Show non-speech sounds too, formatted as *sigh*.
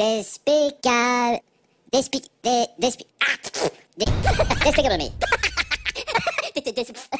Despicable. big guy. This big. me. *laughs*